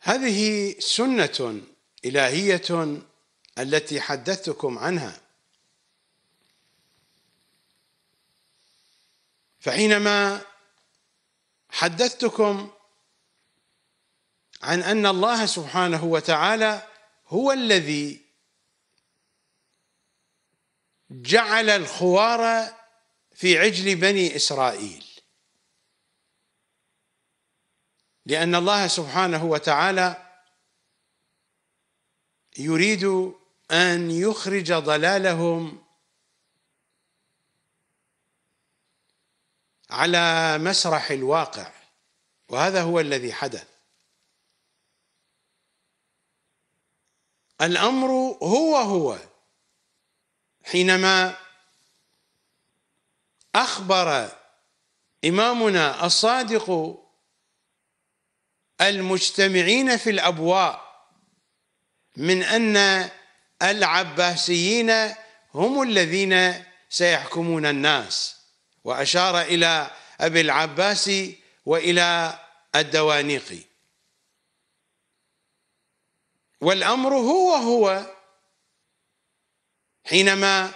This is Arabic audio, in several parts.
هذه سنة إلهية التي حدثتكم عنها فحينما حدثتكم عن أن الله سبحانه وتعالى هو الذي جعل الخوار في عجل بني إسرائيل لأن الله سبحانه وتعالى يريد أن يخرج ضلالهم على مسرح الواقع وهذا هو الذي حدث الأمر هو هو حينما أخبر إمامنا الصادق المجتمعين في الأبواء من أن العباسيين هم الذين سيحكمون الناس وأشار إلى أبي العباس وإلى الدوانيقي والأمر هو هو حينما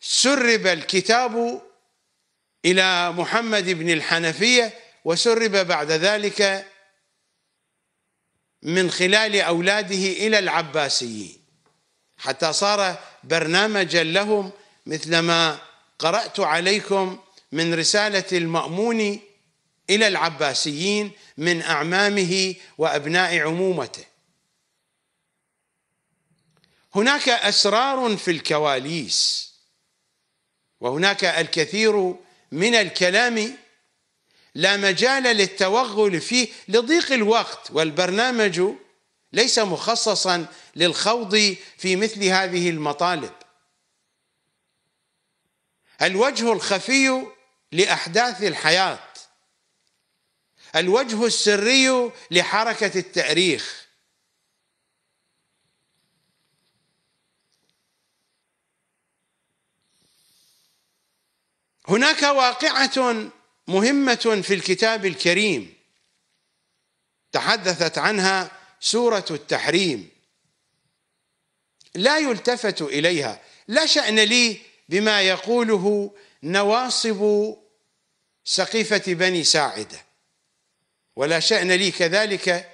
سرب الكتاب إلى محمد بن الحنفية وسرب بعد ذلك من خلال أولاده إلى العباسيين حتى صار برنامجا لهم مثلما قرأت عليكم من رسالة المأمون إلى العباسيين من أعمامه وأبناء عمومته هناك أسرار في الكواليس وهناك الكثير من الكلام لا مجال للتوغل فيه لضيق الوقت والبرنامج ليس مخصصا للخوض في مثل هذه المطالب الوجه الخفي لاحداث الحياه الوجه السري لحركه التاريخ هناك واقعه مهمة في الكتاب الكريم تحدثت عنها سورة التحريم لا يلتفت إليها لا شأن لي بما يقوله نواصب سقيفة بني ساعدة ولا شأن لي كذلك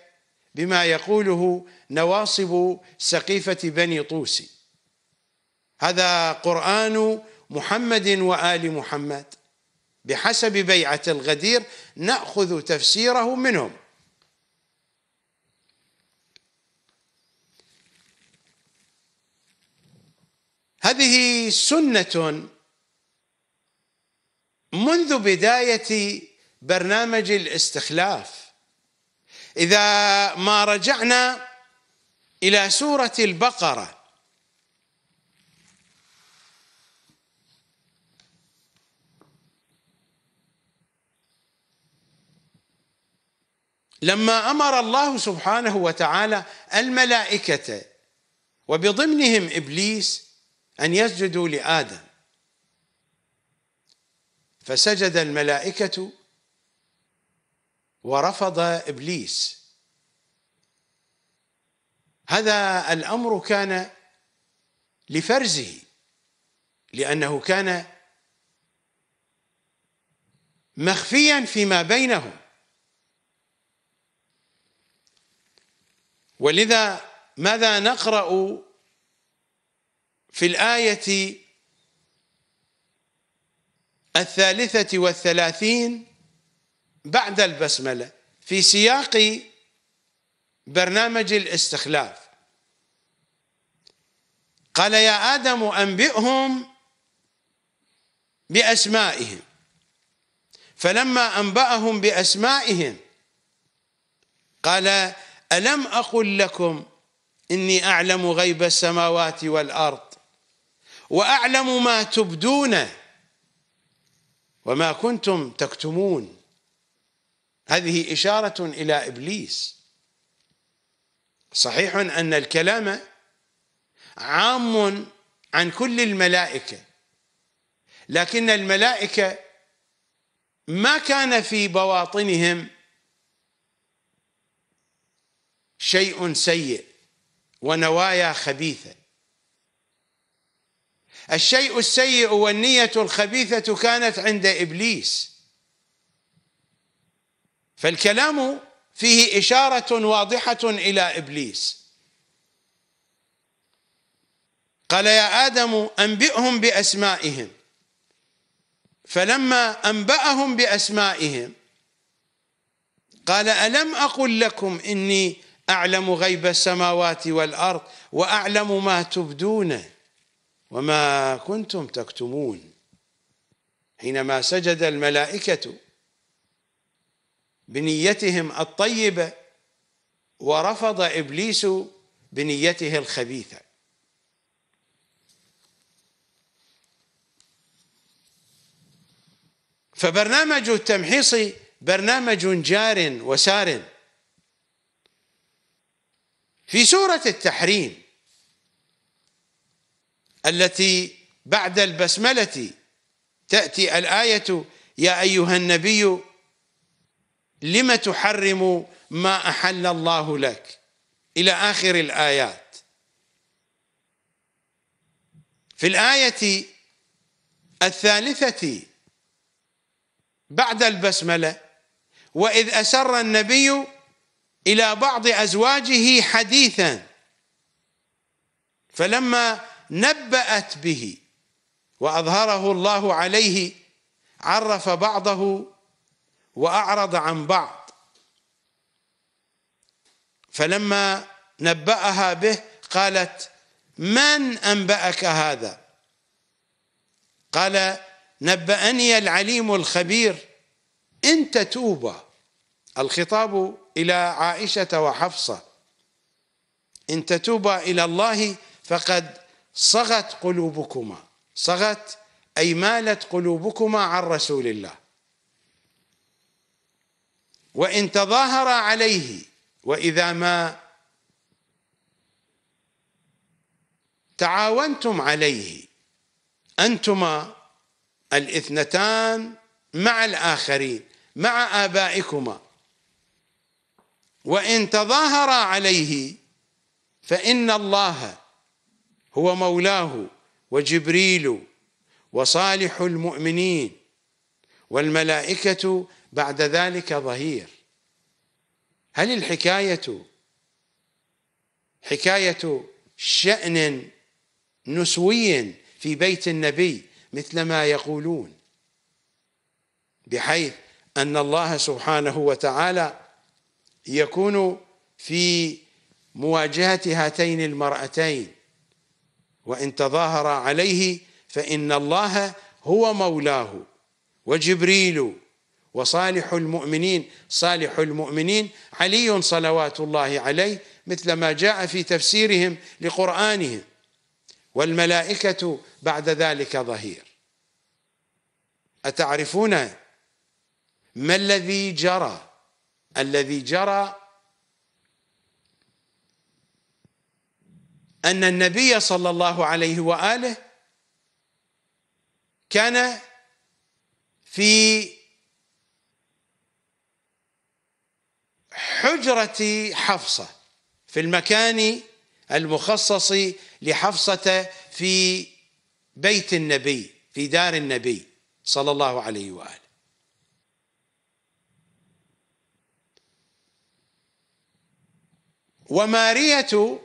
بما يقوله نواصب سقيفة بني طوسي هذا قرآن محمد وآل محمد بحسب بيعة الغدير نأخذ تفسيره منهم هذه سنة منذ بداية برنامج الاستخلاف إذا ما رجعنا إلى سورة البقرة لما امر الله سبحانه وتعالى الملائكه وبضمنهم ابليس ان يسجدوا لادم فسجد الملائكه ورفض ابليس هذا الامر كان لفرزه لانه كان مخفيا فيما بينهم ولذا ماذا نقرأ في الآية الثالثة والثلاثين بعد البسملة في سياق برنامج الاستخلاف قال يا آدم أنبئهم بأسمائهم فلما أنبأهم بأسمائهم قال ألم أقل لكم إني أعلم غيب السماوات والأرض وأعلم ما تبدون وما كنتم تكتمون هذه إشارة إلى إبليس صحيح أن الكلام عام عن كل الملائكة لكن الملائكة ما كان في بواطنهم شيء سيء ونوايا خبيثه الشيء السيء والنيه الخبيثه كانت عند ابليس فالكلام فيه اشاره واضحه الى ابليس قال يا ادم انبئهم باسمائهم فلما انباهم باسمائهم قال الم اقل لكم اني أعلم غيب السماوات والأرض وأعلم ما تبدون وما كنتم تكتمون حينما سجد الملائكة بنيتهم الطيبة ورفض إبليس بنيته الخبيثة فبرنامج التمحيص برنامج جار وسار في سورة التحريم التي بعد البسملة تأتي الآية يا أيها النبي لم تحرم ما أحل الله لك إلى آخر الآيات في الآية الثالثة بعد البسملة وإذ أسر النبي إلى بعض أزواجه حديثا فلما نبأت به وأظهره الله عليه عرف بعضه وأعرض عن بعض فلما نبأها به قالت من أنبأك هذا قال نبأني العليم الخبير إن توبه الخطاب إلى عائشة وحفصة إن تتوبا إلى الله فقد صغت قلوبكما صغت أي مالت قلوبكما عن رسول الله وإن تظاهر عليه وإذا ما تعاونتم عليه أنتما الاثنتان مع الآخرين مع آبائكما وإن تظاهر عليه فإن الله هو مولاه وجبريل وصالح المؤمنين والملائكة بعد ذلك ظهير هل الحكاية حكاية شأن نسوي في بيت النبي مثل ما يقولون بحيث أن الله سبحانه وتعالى يكون في مواجهة هاتين المرأتين وإن تظاهر عليه فإن الله هو مولاه وجبريل وصالح المؤمنين صالح المؤمنين علي صلوات الله عليه مثل ما جاء في تفسيرهم لقرآنهم والملائكة بعد ذلك ظهير أتعرفون ما الذي جرى الذي جرى أن النبي صلى الله عليه وآله كان في حجرة حفصة في المكان المخصص لحفصة في بيت النبي في دار النبي صلى الله عليه وآله ومارية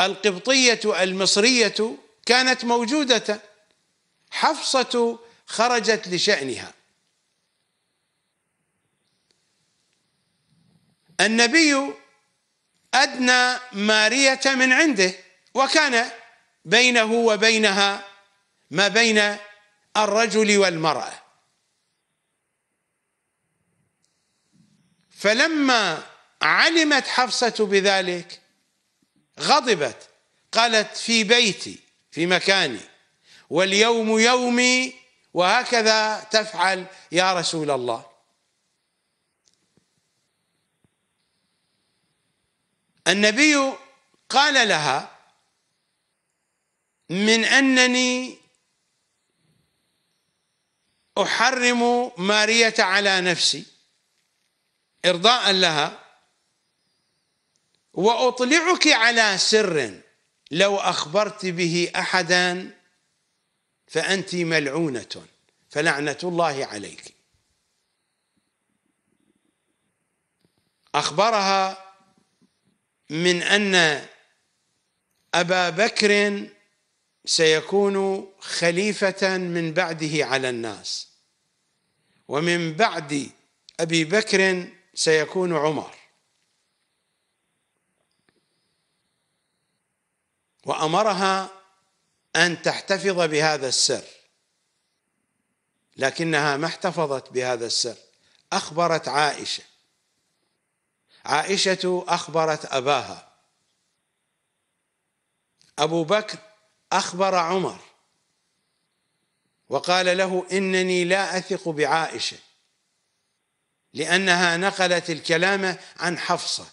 القبطية المصرية كانت موجودة حفصة خرجت لشأنها النبي أدنى مارية من عنده وكان بينه وبينها ما بين الرجل والمرأة فلما علمت حفصة بذلك غضبت قالت في بيتي في مكاني واليوم يومي وهكذا تفعل يا رسول الله النبي قال لها من انني احرم ماريه على نفسي ارضاء لها وأطلعك على سر لو أخبرت به أحدا فأنت ملعونة فلعنة الله عليك أخبرها من أن أبا بكر سيكون خليفة من بعده على الناس ومن بعد أبي بكر سيكون عمر وامرها ان تحتفظ بهذا السر لكنها ما احتفظت بهذا السر اخبرت عائشه عائشه اخبرت اباها ابو بكر اخبر عمر وقال له انني لا اثق بعائشه لانها نقلت الكلام عن حفصه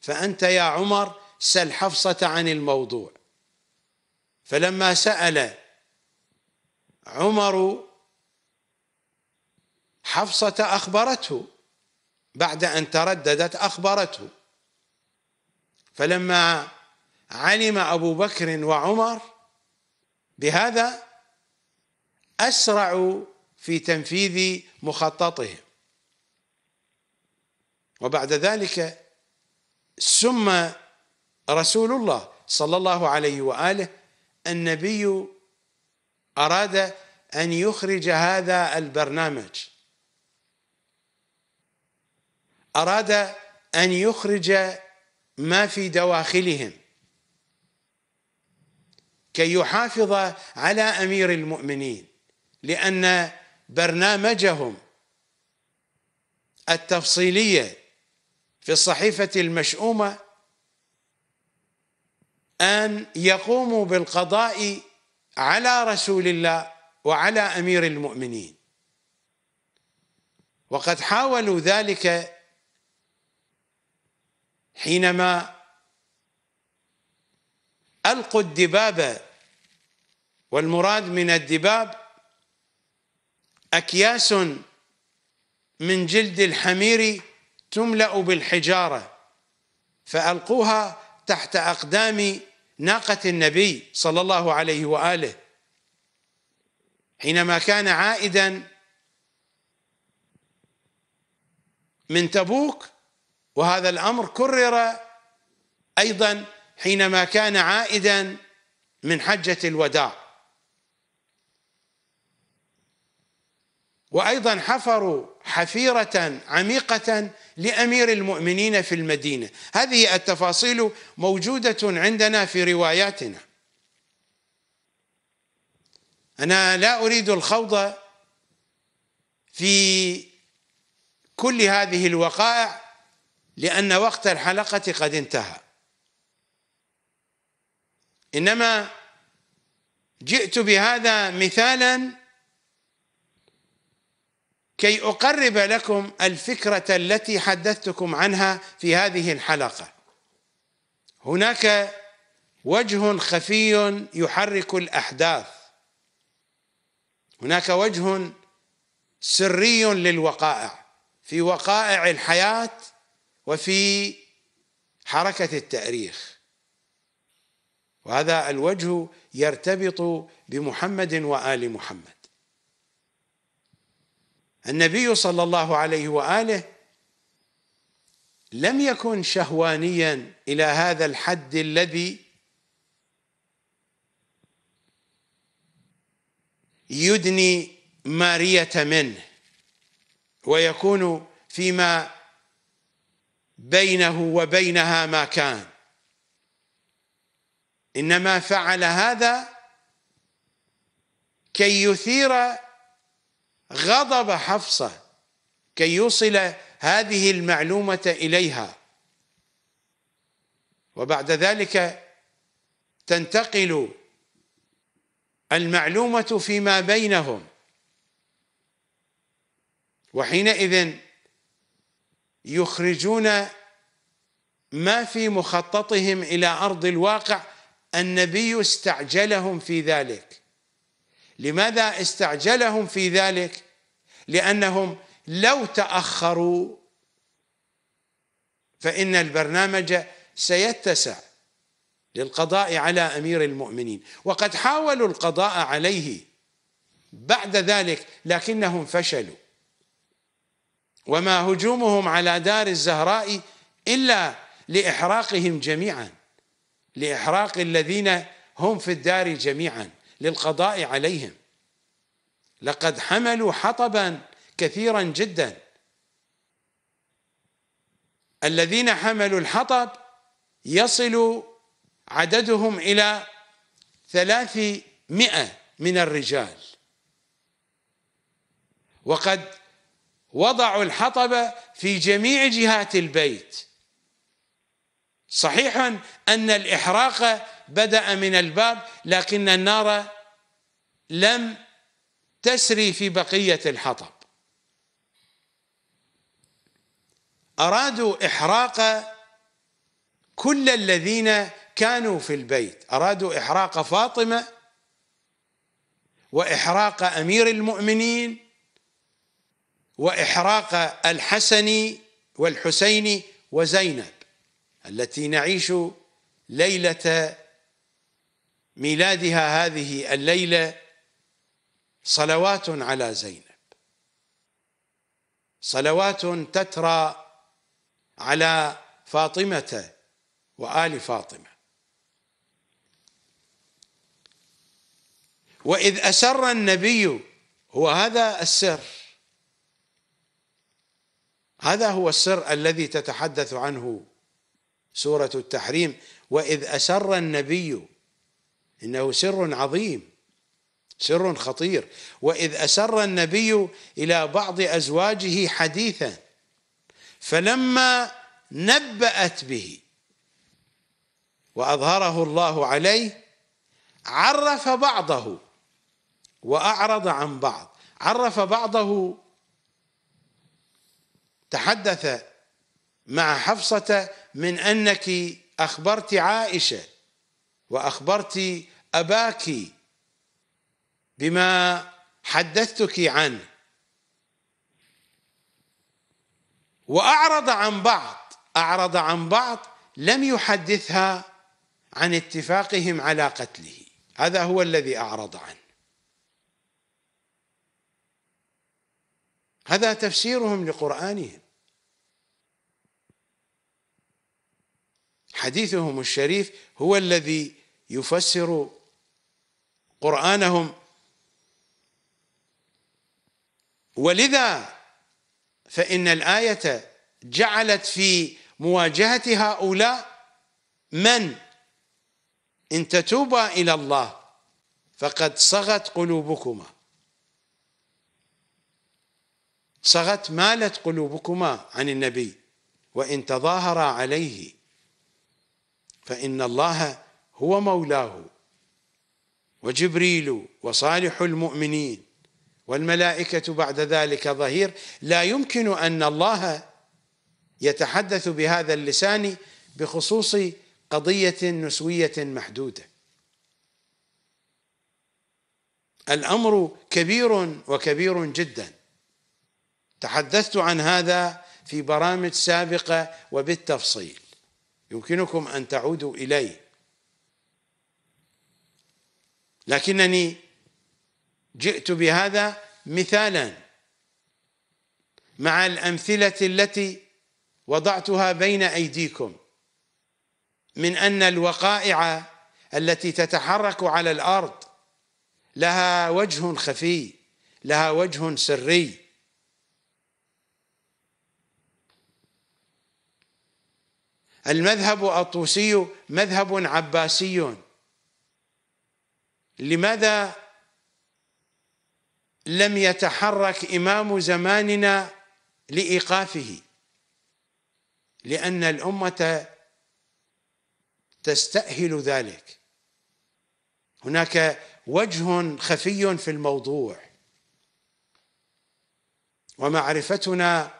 فانت يا عمر سل حفصه عن الموضوع فلما سأل عمر حفصة أخبرته بعد أن ترددت أخبرته فلما علم أبو بكر وعمر بهذا أسرعوا في تنفيذ مخططهم وبعد ذلك سمى رسول الله صلى الله عليه وآله النبي أراد أن يخرج هذا البرنامج أراد أن يخرج ما في دواخلهم كي يحافظ على أمير المؤمنين لأن برنامجهم التفصيلية في الصحيفة المشؤومة ان يقوموا بالقضاء على رسول الله وعلى امير المؤمنين وقد حاولوا ذلك حينما القوا الدباب والمراد من الدباب اكياس من جلد الحمير تملا بالحجاره فالقوها تحت أقدام ناقة النبي صلى الله عليه وآله حينما كان عائدا من تبوك وهذا الأمر كرر أيضا حينما كان عائدا من حجة الوداع وأيضا حفروا حفيرة عميقة لأمير المؤمنين في المدينة هذه التفاصيل موجودة عندنا في رواياتنا أنا لا أريد الخوض في كل هذه الوقائع لأن وقت الحلقة قد انتهى إنما جئت بهذا مثالا كي اقرب لكم الفكره التي حدثتكم عنها في هذه الحلقه هناك وجه خفي يحرك الاحداث هناك وجه سري للوقائع في وقائع الحياه وفي حركه التاريخ وهذا الوجه يرتبط بمحمد وال محمد النبي صلى الله عليه واله لم يكن شهوانيا الى هذا الحد الذي يدني ماريه منه ويكون فيما بينه وبينها ما كان انما فعل هذا كي يثير غضب حفصة كي يوصل هذه المعلومة إليها وبعد ذلك تنتقل المعلومة فيما بينهم وحينئذ يخرجون ما في مخططهم إلى أرض الواقع النبي استعجلهم في ذلك لماذا استعجلهم في ذلك لانهم لو تاخروا فان البرنامج سيتسع للقضاء على امير المؤمنين وقد حاولوا القضاء عليه بعد ذلك لكنهم فشلوا وما هجومهم على دار الزهراء الا لاحراقهم جميعا لاحراق الذين هم في الدار جميعا للقضاء عليهم لقد حملوا حطبا كثيرا جدا الذين حملوا الحطب يصل عددهم إلى ثلاثمائة من الرجال وقد وضعوا الحطب في جميع جهات البيت صحيح أن الإحراق بدأ من الباب لكن النار لم تسري في بقية الحطب أرادوا إحراق كل الذين كانوا في البيت أرادوا إحراق فاطمة وإحراق أمير المؤمنين وإحراق الحسن والحسين وزينب التي نعيش ليلة ميلادها هذه الليلة صلوات على زينب صلوات تترى على فاطمة وآل فاطمة وإذ أسر النبي هو هذا السر هذا هو السر الذي تتحدث عنه سورة التحريم وإذ أسر النبي إنه سر عظيم سر خطير وإذ أسر النبي إلى بعض أزواجه حديثا فلما نبأت به وأظهره الله عليه عرف بعضه وأعرض عن بعض عرف بعضه تحدث مع حفصة من أنك أخبرت عائشة وأخبرت أباك بما حدثتك عنه وأعرض عن بعض أعرض عن بعض لم يحدثها عن اتفاقهم على قتله هذا هو الذي أعرض عنه هذا تفسيرهم لقرآنهم حديثهم الشريف هو الذي يفسر قرآنهم ولذا فإن الآية جعلت في مواجهة هؤلاء من إن تتوبا إلى الله فقد صغت قلوبكما صغت مالت قلوبكما عن النبي وإن تظاهرا عليه فإن الله هو مولاه وجبريل وصالح المؤمنين والملائكة بعد ذلك ظهير لا يمكن أن الله يتحدث بهذا اللسان بخصوص قضية نسوية محدودة الأمر كبير وكبير جدا تحدثت عن هذا في برامج سابقة وبالتفصيل يمكنكم أن تعودوا إليه لكنني جئت بهذا مثالا مع الامثله التي وضعتها بين ايديكم من ان الوقائع التي تتحرك على الارض لها وجه خفي لها وجه سري المذهب الطوسي مذهب عباسي لماذا لم يتحرك إمام زماننا لإيقافه لأن الأمة تستأهل ذلك هناك وجه خفي في الموضوع ومعرفتنا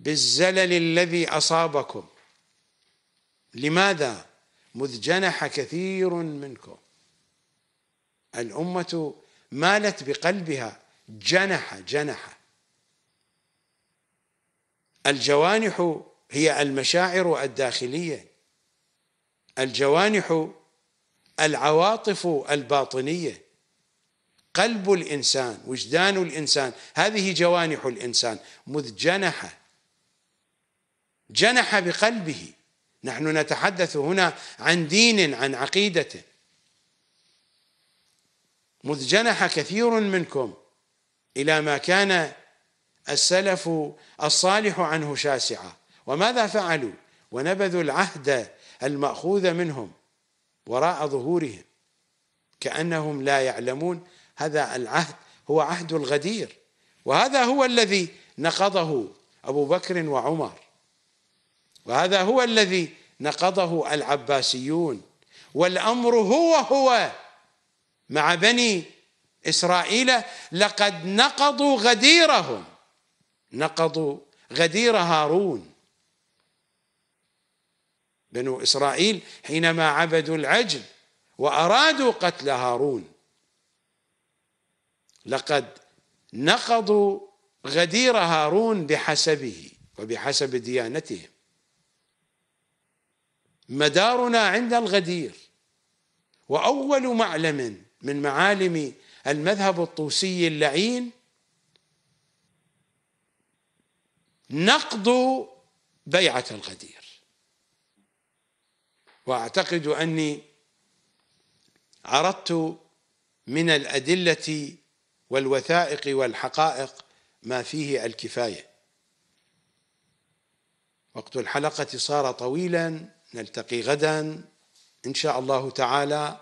بالزلل الذي أصابكم لماذا مذ جنح كثير منكم الأمة مالت بقلبها جنح جنح الجوانح هي المشاعر الداخلية الجوانح العواطف الباطنية قلب الإنسان وجدان الإنسان هذه جوانح الإنسان مذ جنح جنح بقلبه نحن نتحدث هنا عن دين عن عقيده مذ جنح كثير منكم إلى ما كان السلف الصالح عنه شاسعا وماذا فعلوا ونبذوا العهد المأخوذ منهم وراء ظهورهم كأنهم لا يعلمون هذا العهد هو عهد الغدير وهذا هو الذي نقضه أبو بكر وعمر وهذا هو الذي نقضه العباسيون والأمر هو هو مع بني إسرائيل لقد نقضوا غديرهم نقضوا غدير هارون بنو إسرائيل حينما عبدوا العجل وأرادوا قتل هارون لقد نقضوا غدير هارون بحسبه وبحسب ديانتهم مدارنا عند الغدير وأول معلم من معالم المذهب الطوسي اللعين نقض بيعة الغدير واعتقد اني عرضت من الادله والوثائق والحقائق ما فيه الكفايه وقت الحلقه صار طويلا نلتقي غدا ان شاء الله تعالى